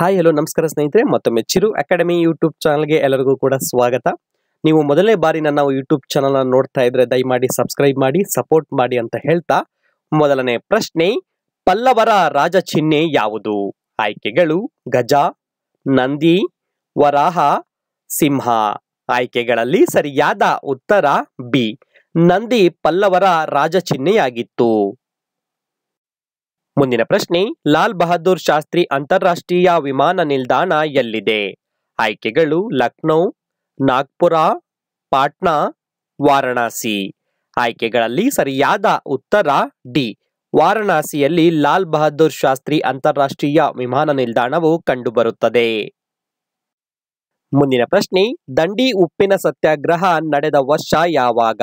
hi hello ನಮಸ್ಕಾರ ಸ್ನೇಹಿತರೆ ಮತ್ತೊಮ್ಮೆ ಚಿರು ಅಕಾಡೆಮಿ ಯೂಟ್ಯೂಬ್ ಚಾನಲ್ಗೆ ಎಲ್ಲರಿಗೂ ಕೂಡ ಸ್ವಾಗತ ನೀವು ಮೊದಲನೇ ಬಾರಿ ನನ್ನ ಯೂಟ್ಯೂಬ್ ಚಾನಲ್ನ ನೋಡ್ತಾ ಇದ್ರೆ ದಯಮಾಡಿ ಸಬ್ಸ್ಕ್ರೈಬ್ ಮಾಡಿ ಸಪೋರ್ಟ್ ಮಾಡಿ ಅಂತ ಹೇಳ್ತಾ ಮೊದಲನೇ ಪ್ರಶ್ನೆ ಪಲ್ಲವರ ರಾಜ ಚಿಹ್ನೆ ಯಾವುದು ಆಯ್ಕೆಗಳು ಗಜ ನಂದಿ ವರಾಹ ಸಿಂಹ ಆಯ್ಕೆಗಳಲ್ಲಿ ಸರಿಯಾದ ಉತ್ತರ ಬಿ ನಂದಿ ಪಲ್ಲವರ ರಾಜ ಚಿಹ್ನೆಯಾಗಿತ್ತು ಮುಂದಿನ ಪ್ರಶ್ನೆ ಲಾಲ್ ಬಹದ್ದೂರ್ ಶಾಸ್ತ್ರಿ ಅಂತಾರಾಷ್ಟ್ರೀಯ ವಿಮಾನ ನಿಲ್ದಾಣ ಎಲ್ಲಿದೆ ಆಯ್ಕೆಗಳು ಲಕ್ನೌ ನಾಗ್ಪುರ ಪಾಟ್ನಾ ವಾರಣಾಸಿ ಆಯ್ಕೆಗಳಲ್ಲಿ ಸರಿಯಾದ ಉತ್ತರ ಡಿ ವಾರಣಾಸಿಯಲ್ಲಿ ಲಾಲ್ ಬಹದ್ದೂರ್ ಶಾಸ್ತ್ರಿ ಅಂತಾರಾಷ್ಟ್ರೀಯ ವಿಮಾನ ನಿಲ್ದಾಣವು ಕಂಡುಬರುತ್ತದೆ ಮುಂದಿನ ಪ್ರಶ್ನೆ ದಂಡಿ ಉಪ್ಪಿನ ಸತ್ಯಾಗ್ರಹ ನಡೆದ ವರ್ಷ ಯಾವಾಗ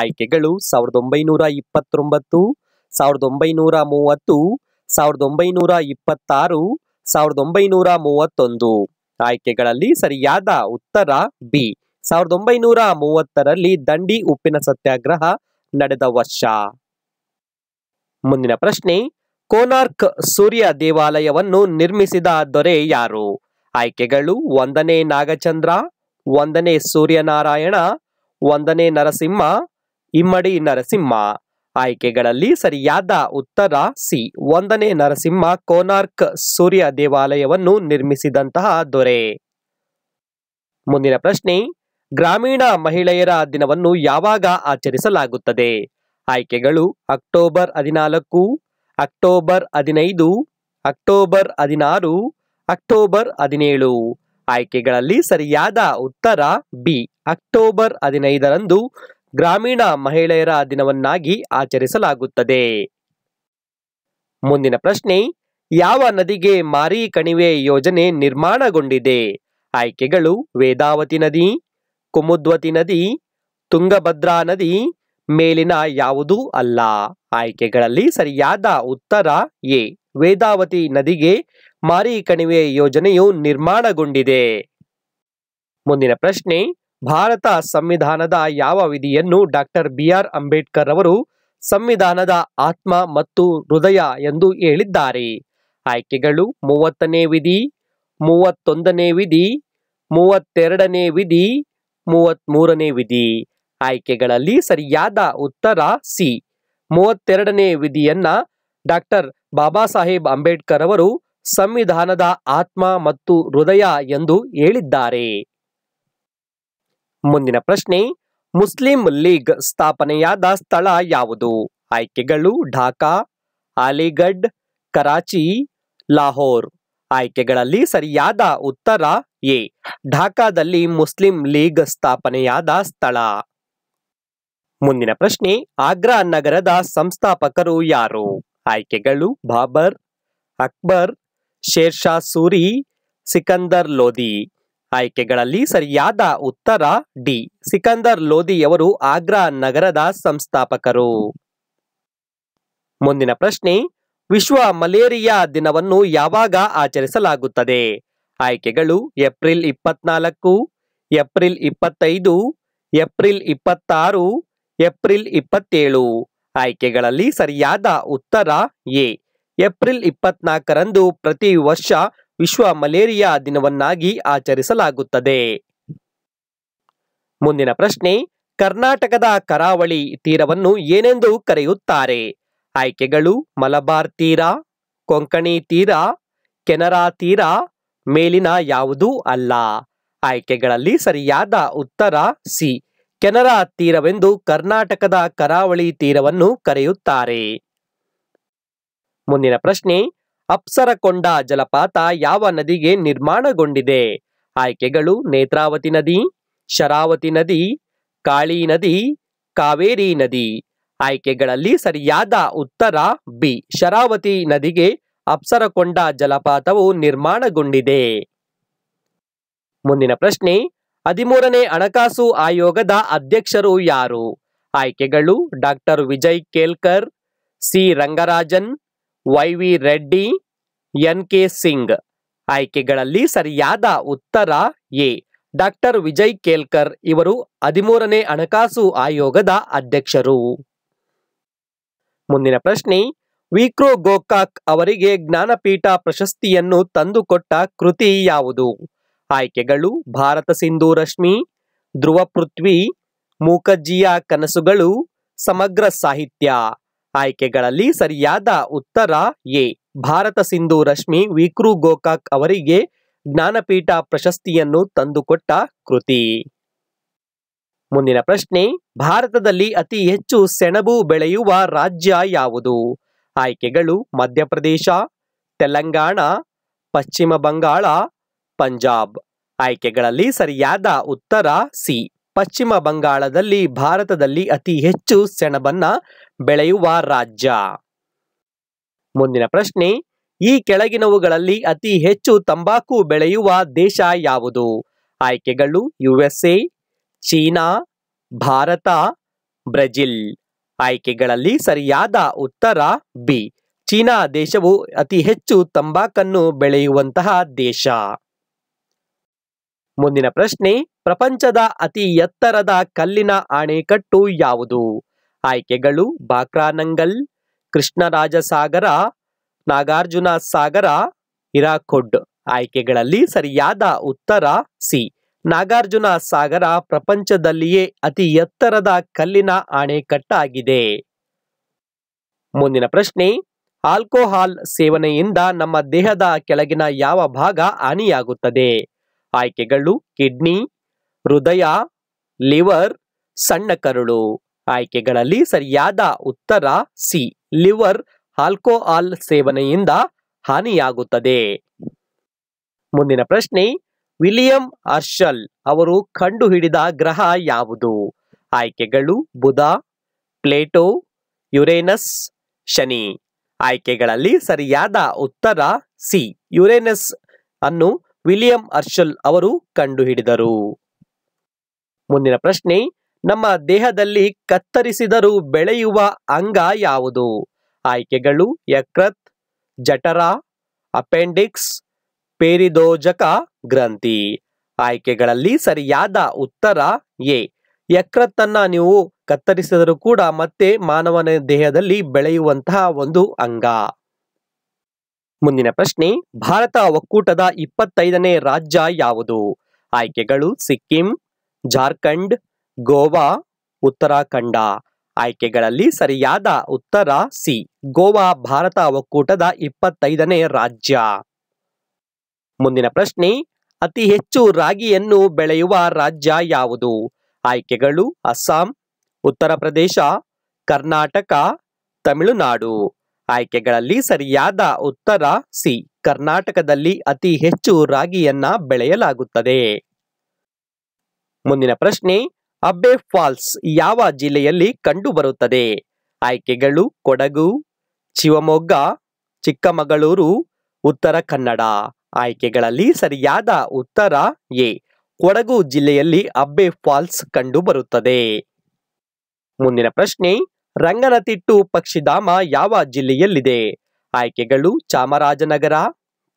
ಆಯ್ಕೆಗಳು ಸಾವಿರದ ಒಂಬೈನೂರ ಇಪ್ಪತ್ತೊಂಬತ್ತು ಸಾವಿರದ ಒಂಬೈನೂರ ಮೂವತ್ತು ಸಾವಿರದ ಒಂಬೈನೂರ ಇಪ್ಪತ್ತಾರು ಸಾವಿರದ ಒಂಬೈನೂರ ಮೂವತ್ತೊಂದು ಆಯ್ಕೆಗಳಲ್ಲಿ ಸರಿಯಾದ ಉತ್ತರ ಬಿ ಸಾವಿರದ ಒಂಬೈನೂರ ಮೂವತ್ತರಲ್ಲಿ ದಂಡಿ ಉಪ್ಪಿನ ಸತ್ಯಾಗ್ರಹ ನಡೆದ ವರ್ಷ ಮುಂದಿನ ಪ್ರಶ್ನೆ ಕೋನಾರ್ಕ್ ಸೂರ್ಯ ದೇವಾಲಯವನ್ನು ನಿರ್ಮಿಸಿದ ದೊರೆ ಯಾರು ಆಯ್ಕೆಗಳು ಒಂದನೇ ನಾಗಚಂದ್ರ ಒಂದನೇ ಸೂರ್ಯನಾರಾಯಣ ಒಂದನೇ ನರಸಿಂಹ ಇಮ್ಮಡಿ ನರಸಿಂಹ ಆಯ್ಕೆಗಳಲ್ಲಿ ಸರಿಯಾದ ಉತ್ತರ ಸಿ ಒಂದನೇ ನರಸಿಂಹ ಕೋನಾರ್ಕ್ ಸೂರ್ಯ ದೇವಾಲಯವನ್ನು ನಿರ್ಮಿಸಿದಂತಹ ದೊರೆ ಮುಂದಿನ ಪ್ರಶ್ನೆ ಗ್ರಾಮೀಣ ಮಹಿಳೆಯರ ದಿನವನ್ನು ಯಾವಾಗ ಆಚರಿಸಲಾಗುತ್ತದೆ ಆಯ್ಕೆಗಳು ಅಕ್ಟೋಬರ್ ಹದಿನಾಲ್ಕು ಅಕ್ಟೋಬರ್ ಹದಿನೈದು ಅಕ್ಟೋಬರ್ ಹದಿನಾರು ಅಕ್ಟೋಬರ್ ಹದಿನೇಳು ಆಯ್ಕೆಗಳಲ್ಲಿ ಸರಿಯಾದ ಉತ್ತರ ಬಿ ಅಕ್ಟೋಬರ್ ಹದಿನೈದರಂದು ಗ್ರಾಮೀಣ ಮಹಿಳೆಯರ ದಿನವನ್ನಾಗಿ ಆಚರಿಸಲಾಗುತ್ತದೆ ಮುಂದಿನ ಪ್ರಶ್ನೆ ಯಾವ ನದಿಗೆ ಮಾರಿ ಕಣಿವೆ ಯೋಜನೆ ನಿರ್ಮಾಣಗೊಂಡಿದೆ ಆಯ್ಕೆಗಳು ವೇದಾವತಿ ನದಿ ಕುಮುದ್ವತಿ ನದಿ ತುಂಗಭದ್ರಾ ನದಿ ಮೇಲಿನ ಯಾವುದೂ ಅಲ್ಲ ಆಯ್ಕೆಗಳಲ್ಲಿ ಸರಿಯಾದ ಉತ್ತರ ಎ ವೇದಾವತಿ ನದಿಗೆ ಮಾರಿ ಕಣಿವೆ ಯೋಜನೆಯು ನಿರ್ಮಾಣಗೊಂಡಿದೆ ಮುಂದಿನ ಪ್ರಶ್ನೆ ಭಾರತ ಸಂವಿಧಾನದ ಯಾವ ವಿಧಿಯನ್ನು ಡಾಕ್ಟರ್ ಬಿ ಆರ್ ಅಂಬೇಡ್ಕರ್ ಅವರು ಸಂವಿಧಾನದ ಆತ್ಮ ಮತ್ತು ಹೃದಯ ಎಂದು ಹೇಳಿದ್ದಾರೆ ಆಯ್ಕೆಗಳು ಮೂವತ್ತನೇ ವಿಧಿ ಮೂವತ್ತೊಂದನೇ ವಿಧಿ ಮೂವತ್ತೆರಡನೇ ವಿಧಿ ಮೂವತ್ತ್ಮೂರನೇ ವಿಧಿ ಆಯ್ಕೆಗಳಲ್ಲಿ ಸರಿಯಾದ ಉತ್ತರ ಸಿ ಮೂವತ್ತೆರಡನೇ ವಿಧಿಯನ್ನ ಡಾಕ್ಟರ್ ಬಾಬಾ ಸಾಹೇಬ್ ಅಂಬೇಡ್ಕರ್ ಅವರು ಸಂವಿಧಾನದ ಆತ್ಮ ಮತ್ತು ಹೃದಯ ಎಂದು ಹೇಳಿದ್ದಾರೆ ಮುಂದಿನ ಪ್ರಶ್ನೆ ಮುಸ್ಲಿಂ ಲೀಗ್ ಸ್ಥಾಪನೆಯಾದ ಸ್ಥಳ ಯಾವುದು ಆಯ್ಕೆಗಳು ಢಾಕಾ ಅಲಿಗಢ್ ಕರಾಚಿ ಲಾಹೋರ್ ಆಯ್ಕೆಗಳಲ್ಲಿ ಸರಿಯಾದ ಉತ್ತರ ಎ ಢಾಕಾದಲ್ಲಿ ಮುಸ್ಲಿಂ ಲೀಗ್ ಸ್ಥಾಪನೆಯಾದ ಸ್ಥಳ ಮುಂದಿನ ಪ್ರಶ್ನೆ ಆಗ್ರಾ ನಗರದ ಸಂಸ್ಥಾಪಕರು ಯಾರು ಆಯ್ಕೆಗಳು ಬಾಬರ್ ಅಕ್ಬರ್ ಶೇರ್ಷಾ ಸೂರಿ ಸಿಕಂದರ್ ಲೋಧಿ ಆಯ್ಕೆಗಳಲ್ಲಿ ಸರಿಯಾದ ಉತ್ತರ ಡಿ ಸಿಕಂದರ್ ಲೋಧಿಯವರು ಆಗ್ರಾ ನಗರದ ಸಂಸ್ಥಾಪಕರು ಮುಂದಿನ ಪ್ರಶ್ನೆ ವಿಶ್ವ ಮಲೇರಿಯಾ ದಿನವನ್ನು ಯಾವಾಗ ಆಚರಿಸಲಾಗುತ್ತದೆ ಆಯ್ಕೆಗಳು ಏಪ್ರಿಲ್ ಇಪ್ಪತ್ನಾಲ್ಕು ಏಪ್ರಿಲ್ ಇಪ್ಪತ್ತೈದು ಏಪ್ರಿಲ್ ಇಪ್ಪತ್ತಾರು ಏಪ್ರಿಲ್ ಇಪ್ಪತ್ತೇಳು ಆಯ್ಕೆಗಳಲ್ಲಿ ಸರಿಯಾದ ಉತ್ತರ ಎ ಏಪ್ರಿಲ್ ಇಪ್ಪತ್ನಾಲ್ಕರಂದು ಪ್ರತಿ ವರ್ಷ ವಿಶ್ವ ಮಲೇರಿಯಾ ದಿನವನ್ನಾಗಿ ಆಚರಿಸಲಾಗುತ್ತದೆ ಮುಂದಿನ ಪ್ರಶ್ನೆ ಕರ್ನಾಟಕದ ಕರಾವಳಿ ತೀರವನ್ನು ಏನೆಂದು ಕರೆಯುತ್ತಾರೆ ಆಯ್ಕೆಗಳು ಮಲಬಾರ್ ತೀರ ಕೊಂಕಣಿ ತೀರ ಕೆನರಾ ತೀರ ಮೇಲಿನ ಯಾವುದೂ ಅಲ್ಲ ಆಯ್ಕೆಗಳಲ್ಲಿ ಸರಿಯಾದ ಉತ್ತರ ಸಿ ಕೆನರಾ ತೀರವೆಂದು ಕರ್ನಾಟಕದ ಕರಾವಳಿ ತೀರವನ್ನು ಕರೆಯುತ್ತಾರೆ ಮುಂದಿನ ಪ್ರಶ್ನೆ ಅಪ್ಸರಕೊಂಡ ಜಲಪಾತ ಯಾವ ನದಿಗೆ ನಿರ್ಮಾಣಗೊಂಡಿದೆ ಆಯ್ಕೆಗಳು ನೇತ್ರಾವತಿ ನದಿ ಶರಾವತಿ ನದಿ ಕಾಳಿ ನದಿ ಕಾವೇರಿ ನದಿ ಆಯ್ಕೆಗಳಲ್ಲಿ ಸರಿಯಾದ ಉತ್ತರ ಬಿ ಶರಾವತಿ ನದಿಗೆ ಅಪ್ಸರಕೊಂಡ ಜಲಪಾತವು ನಿರ್ಮಾಣಗೊಂಡಿದೆ ಮುಂದಿನ ಪ್ರಶ್ನೆ ಹದಿಮೂರನೇ ಹಣಕಾಸು ಆಯೋಗದ ಅಧ್ಯಕ್ಷರು ಯಾರು ಆಯ್ಕೆಗಳು doctor Vijay Kelkar C Rangarajan Y V Reddy N K Singh ಆಯ್ಕೆಗಳಲ್ಲಿ ಸರಿಯಾದ ಉತ್ತರ ಎ ಡಾಕ್ಟರ್ ವಿಜಯ್ ಕೇಲ್ಕರ್ ಇವರು ಹದಿಮೂರನೇ ಹಣಕಾಸು ಆಯೋಗದ ಅಧ್ಯಕ್ಷರು ಮುಂದಿನ ಪ್ರಶ್ನೆ ವಿಕ್ರೋ ಗೋಕಾಕ್ ಅವರಿಗೆ ಜ್ಞಾನಪೀಠ ಪ್ರಶಸ್ತಿಯನ್ನು ತಂದುಕೊಟ್ಟ ಕೃತಿ ಯಾವುದು ಆಯ್ಕೆಗಳು ಭಾರತ ಸಿಂಧು ರಶ್ಮಿ ಧ್ರುವ ಪೃಥ್ವಿ ಮೂಕಜ್ಜಿಯ ಕನಸುಗಳು ಸಮಗ್ರ ಸಾಹಿತ್ಯ ಆಯ್ಕೆಗಳಲ್ಲಿ ಸರಿಯಾದ ಉತ್ತರ ಎ ಭಾರತ ಸಿಂಧು ರಶ್ಮಿ ವಿಕ್ರು ಗೋಕಾಕ್ ಅವರಿಗೆ ಜ್ಞಾನಪೀಠ ಪ್ರಶಸ್ತಿಯನ್ನು ತಂದುಕೊಟ್ಟ ಕೃತಿ ಮುಂದಿನ ಪ್ರಶ್ನೆ ಭಾರತದಲ್ಲಿ ಅತಿ ಹೆಚ್ಚು ಸೆಣಬು ಬೆಳೆಯುವ ರಾಜ್ಯ ಯಾವುದು ಆಯ್ಕೆಗಳು ಮಧ್ಯಪ್ರದೇಶ ತೆಲಂಗಾಣ ಪಶ್ಚಿಮ ಬಂಗಾಳ ಪಂಜಾಬ್ ಆಯ್ಕೆಗಳಲ್ಲಿ ಸರಿಯಾದ ಉತ್ತರ ಸಿ ಪಶ್ಚಿಮ ಬಂಗಾಳದಲ್ಲಿ ಭಾರತದಲ್ಲಿ ಅತಿ ಹೆಚ್ಚು ಸೆಣಬನ್ನ ಬೆಳೆಯುವ ರಾಜ್ಯ ಮುಂದಿನ ಪ್ರಶ್ನೆ ಈ ಕೆಳಗಿನವುಗಳಲ್ಲಿ ಅತಿ ಹೆಚ್ಚು ತಂಬಾಕು ಬೆಳೆಯುವ ದೇಶ ಯಾವುದು ಆಯ್ಕೆಗಳು ಯುಎಸ್ಎ ಚೀನಾ ಭಾರತ ಬ್ರೆಜಿಲ್ ಆಯ್ಕೆಗಳಲ್ಲಿ ಸರಿಯಾದ ಉತ್ತರ ಬಿ ಚೀನಾ ದೇಶವು ಅತಿ ಹೆಚ್ಚು ತಂಬಾಕನ್ನು ಬೆಳೆಯುವಂತಹ ದೇಶ ಮುಂದಿನ ಪ್ರಶ್ನೆ ಪ್ರಪಂಚದ ಅತಿ ಎತ್ತರದ ಕಲ್ಲಿನ ಅಣೆಕಟ್ಟು ಯಾವುದು ಆಯ್ಕೆಗಳು ಬಾಕ್ರಾನಂಗಲ್ ಕೃಷ್ಣರಾಜಸಾಗರ ನಾಗಾರ್ಜುನ ಸಾಗರ ಹಿರಾಕೊಡ್ ಆಯ್ಕೆಗಳಲ್ಲಿ ಸರಿಯಾದ ಉತ್ತರ ಸಿ ನಾಗಾರ್ಜುನ ಸಾಗರ ಪ್ರಪಂಚದಲ್ಲಿಯೇ ಅತಿ ಎತ್ತರದ ಕಲ್ಲಿನ ಅಣೆಕಟ್ಟಾಗಿದೆ ಮುಂದಿನ ಪ್ರಶ್ನೆ ಆಲ್ಕೋಹಾಲ್ ಸೇವನೆಯಿಂದ ನಮ್ಮ ದೇಹದ ಕೆಳಗಿನ ಯಾವ ಭಾಗ ಹಾನಿಯಾಗುತ್ತದೆ ಆಯ್ಕೆಗಳು ಕಿಡ್ನಿ ಹೃದಯ ಲಿವರ್ ಸಣ್ಣ ಕರುಳು ಆಯ್ಕೆಗಳಲ್ಲಿ ಸರಿಯಾದ ಉತ್ತರ ಸಿ ಲಿವರ್ ಆಲ್ಕೋಹಾಲ್ ಸೇವನೆಯಿಂದ ಹಾನಿಯಾಗುತ್ತದೆ ಮುಂದಿನ ಪ್ರಶ್ನೆ ವಿಲಿಯಂ ಅರ್ಷಲ್ ಅವರು ಕಂಡುಹಿಡಿದ ಗ್ರಹ ಯಾವುದು ಆಯ್ಕೆಗಳು ಬುಧ ಪ್ಲೇಟೋ ಯುರೇನಸ್ ಶನಿ ಆಯ್ಕೆಗಳಲ್ಲಿ ಸರಿಯಾದ ಉತ್ತರ ಸಿ ಯುರೇನಸ್ ಅನ್ನು ವಿಲಿಯಂ ಅರ್ಷಲ್ ಅವರು ಕಂಡುಹಿಡಿದರು ಮುಂದಿನ ಪ್ರಶ್ನೆ ನಮ್ಮ ದೇಹದಲ್ಲಿ ಕತ್ತರಿಸಿದರೂ ಬೆಳೆಯುವ ಅಂಗ ಯಾವುದು ಆಯ್ಕೆಗಳು ಯಕೃತ್ ಜಠರ ಅಪೆಂಡಿಕ್ಸ್ ಪೇರಿದೋಜಕ ಗ್ರಂಥಿ ಆಯ್ಕೆಗಳಲ್ಲಿ ಸರಿಯಾದ ಉತ್ತರ ಎ ಯಕೃತ್ತನ್ನ ನೀವು ಕತ್ತರಿಸಿದರೂ ಕೂಡ ಮತ್ತೆ ಮಾನವನ ದೇಹದಲ್ಲಿ ಬೆಳೆಯುವಂತಹ ಒಂದು ಅಂಗ ಮುಂದಿನ ಪ್ರಶ್ನೆ ಭಾರತ ಒಕ್ಕೂಟದ ಇಪ್ಪತ್ತೈದನೇ ರಾಜ್ಯ ಯಾವುದು ಆಯ್ಕೆಗಳು ಸಿಕ್ಕಿಂ ಜಾರ್ಖಂಡ್ ಗೋವಾ ಉತ್ತರಾಖಂಡ ಆಯ್ಕೆಗಳಲ್ಲಿ ಸರಿಯಾದ ಉತ್ತರ ಸಿ ಗೋವಾ ಭಾರತ ಒಕ್ಕೂಟದ ಇಪ್ಪತ್ತೈದನೇ ರಾಜ್ಯ ಮುಂದಿನ ಪ್ರಶ್ನೆ ಅತಿ ಹೆಚ್ಚು ರಾಗಿಯನ್ನು ಬೆಳೆಯುವ ರಾಜ್ಯ ಯಾವುದು ಆಯ್ಕೆಗಳು ಅಸ್ಸಾಂ ಉತ್ತರ ಪ್ರದೇಶ ಕರ್ನಾಟಕ ತಮಿಳುನಾಡು ಆಯ್ಕೆಗಳಲ್ಲಿ ಸರಿಯಾದ ಉತ್ತರ ಸಿ ಕರ್ನಾಟಕದಲ್ಲಿ ಅತಿ ಹೆಚ್ಚು ರಾಗಿಯನ್ನ ಬೆಳೆಯಲಾಗುತ್ತದೆ ಮುಂದಿನ ಪ್ರಶ್ನೆ ಅಬ್ಬೆ ಫಾಲ್ಸ್ ಯಾವ ಜಿಲ್ಲೆಯಲ್ಲಿ ಕಂಡುಬರುತ್ತದೆ ಆಯ್ಕೆಗಳು ಕೊಡಗು ಶಿವಮೊಗ್ಗ ಚಿಕ್ಕಮಗಳೂರು ಉತ್ತರ ಕನ್ನಡ ಆಯ್ಕೆಗಳಲ್ಲಿ ಸರಿಯಾದ ಉತ್ತರ ಎ ಕೊಡಗು ಜಿಲ್ಲೆಯಲ್ಲಿ ಅಬ್ಬೆ ಫಾಲ್ಸ್ ಕಂಡುಬರುತ್ತದೆ ಮುಂದಿನ ಪ್ರಶ್ನೆ ರಂಗನತಿಟ್ಟು ಪಕ್ಷಿಧಾಮ ಯಾವ ಜಿಲ್ಲೆಯಲ್ಲಿದೆ ಆಯ್ಕೆಗಳು ಚಾಮರಾಜನಗರ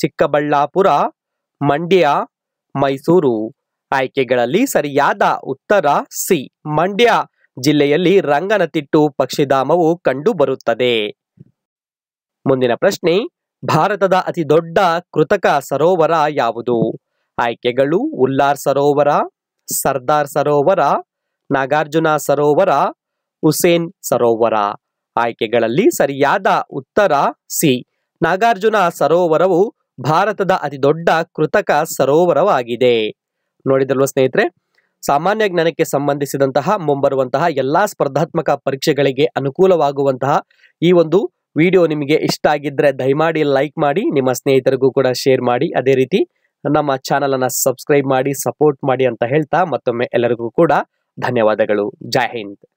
ಚಿಕ್ಕಬಳ್ಳಾಪುರ ಮಂಡ್ಯ ಮೈಸೂರು ಆಯ್ಕೆಗಳಲ್ಲಿ ಸರಿಯಾದ ಉತ್ತರ ಸಿ ಮಂಡ್ಯ ಜಿಲ್ಲೆಯಲ್ಲಿ ರಂಗನತಿಟ್ಟು ಪಕ್ಷಿಧಾಮವು ಕಂಡುಬರುತ್ತದೆ ಮುಂದಿನ ಪ್ರಶ್ನೆ ಭಾರತದ ಅತಿ ದೊಡ್ಡ ಕೃತಕ ಸರೋವರ ಯಾವುದು ಆಯ್ಕೆಗಳು ಉಲ್ಲಾರ್ ಸರೋವರ ಸರ್ದಾರ್ ಸರೋವರ ನಾಗಾರ್ಜುನ ಸರೋವರ ಹುಸೇನ್ ಸರೋವರ ಆಯ್ಕೆಗಳಲ್ಲಿ ಸರಿಯಾದ ಉತ್ತರ ಸಿ ನಾಗಾರ್ಜುನ ಸರೋವರವು ಭಾರತದ ಅತಿ ದೊಡ್ಡ ಕೃತಕ ಸರೋವರವಾಗಿದೆ ನೋಡಿದಲ್ವ ಸ್ನೇಹಿತರೆ ಸಾಮಾನ್ಯ ಜ್ಞಾನಕ್ಕೆ ಸಂಬಂಧಿಸಿದಂತಹ ಮುಂಬರುವಂತಹ ಎಲ್ಲಾ ಸ್ಪರ್ಧಾತ್ಮಕ ಪರೀಕ್ಷೆಗಳಿಗೆ ಅನುಕೂಲವಾಗುವಂತಹ ಈ ಒಂದು ವಿಡಿಯೋ ನಿಮಗೆ ಇಷ್ಟ ಆಗಿದ್ರೆ ದಯಮಾಡಿ ಲೈಕ್ ಮಾಡಿ ನಿಮ್ಮ ಸ್ನೇಹಿತರಿಗೂ ಕೂಡ ಶೇರ್ ಮಾಡಿ ಅದೇ ರೀತಿ ನಮ್ಮ ಅನ್ನ ಸಬ್ಸ್ಕ್ರೈಬ್ ಮಾಡಿ ಸಪೋರ್ಟ್ ಮಾಡಿ ಅಂತ ಹೇಳ್ತಾ ಮತ್ತೊಮ್ಮೆ ಎಲ್ಲರಿಗೂ ಕೂಡ ಧನ್ಯವಾದಗಳು ಜೈ ಹಿಂದ್